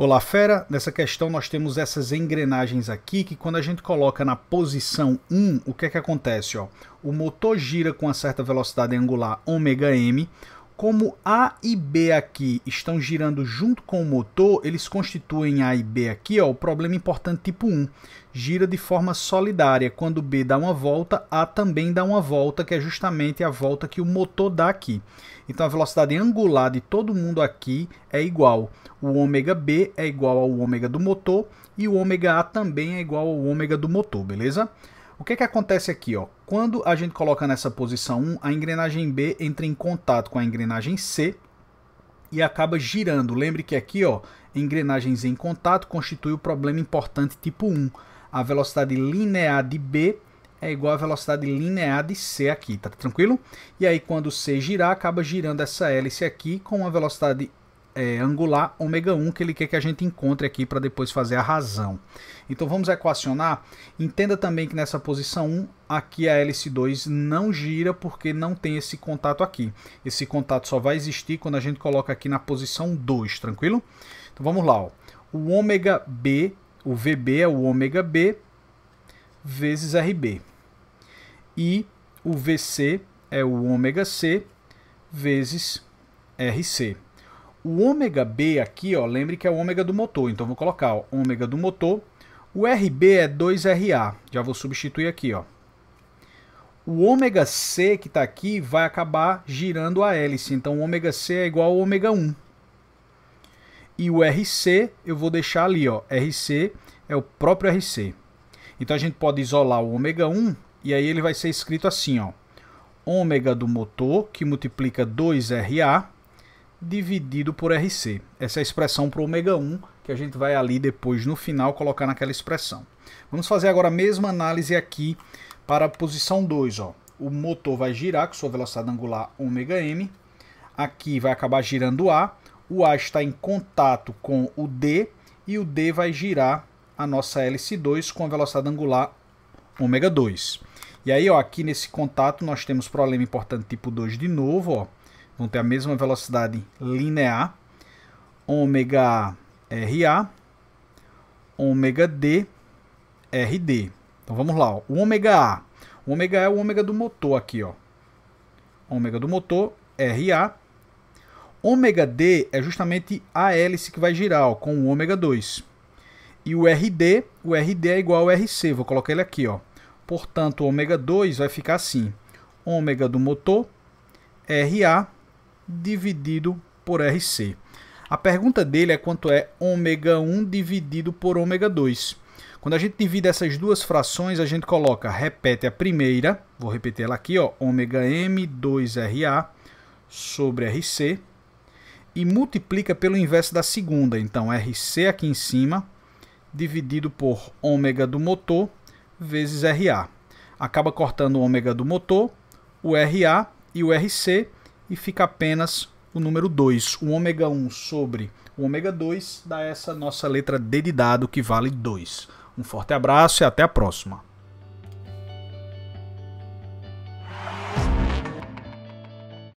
Olá, fera. Nessa questão nós temos essas engrenagens aqui que quando a gente coloca na posição 1, o que é que acontece? Ó? O motor gira com uma certa velocidade angular ωm. Como A e B aqui estão girando junto com o motor, eles constituem A e B aqui, ó, o problema importante tipo 1. Gira de forma solidária. Quando B dá uma volta, A também dá uma volta, que é justamente a volta que o motor dá aqui. Então a velocidade angular de todo mundo aqui é igual. O ômega B é igual ao ômega do motor e o ômega A também é igual ao ômega do motor, beleza? O que, é que acontece aqui? Ó? Quando a gente coloca nessa posição 1, a engrenagem B entra em contato com a engrenagem C e acaba girando. Lembre que aqui, ó, engrenagens em contato constitui o problema importante tipo 1. A velocidade linear de B é igual à velocidade linear de C aqui, tá tranquilo? E aí quando C girar, acaba girando essa hélice aqui com uma velocidade é, angular ômega 1 que ele quer que a gente encontre aqui para depois fazer a razão. Então vamos equacionar. Entenda também que nessa posição 1, aqui a hélice 2 não gira porque não tem esse contato aqui. Esse contato só vai existir quando a gente coloca aqui na posição 2, tranquilo? Então vamos lá. Ó. O ômega B, o VB é o ômega B vezes RB. E o VC é o ômega C vezes RC. O ômega B aqui, ó, lembre que é o ômega do motor, então vou colocar ó, ômega do motor. O RB é 2RA, já vou substituir aqui, ó. O ômega C que está aqui vai acabar girando a hélice, então o ômega C é igual ao ômega 1. E o RC eu vou deixar ali, ó, RC é o próprio RC. Então a gente pode isolar o ômega 1 e aí ele vai ser escrito assim, ó. Ômega do motor que multiplica 2RA dividido por RC. Essa é a expressão para o ômega 1, que a gente vai ali depois no final colocar naquela expressão. Vamos fazer agora a mesma análise aqui para a posição 2. Ó. O motor vai girar com sua velocidade angular ômega m. Aqui vai acabar girando o A. O A está em contato com o D e o D vai girar a nossa hélice 2 com a velocidade angular ômega 2. E aí, ó, aqui nesse contato, nós temos problema importante tipo 2 de novo, ó vão ter a mesma velocidade linear, ômega RA, ômega D, RD. Então vamos lá, ó. o ômega A. O ômega é o ômega do motor aqui, ó. Ômega do motor, RA. Ômega D é justamente a hélice que vai girar, ó, com o ômega 2. E o RD, o RD é igual ao RC, vou colocar ele aqui, ó. Portanto, o ômega 2 vai ficar assim: ômega do motor, RA dividido por RC. A pergunta dele é quanto é ômega 1 dividido por ômega 2. Quando a gente divide essas duas frações, a gente coloca, repete a primeira, vou repetir ela aqui, ó, ômega m 2RA sobre RC, e multiplica pelo inverso da segunda, então RC aqui em cima, dividido por ômega do motor, vezes RA. Acaba cortando o ômega do motor, o RA e o RC, e fica apenas o número 2. O ômega 1 sobre o ômega 2 dá essa nossa letra D de dado que vale 2. Um forte abraço e até a próxima.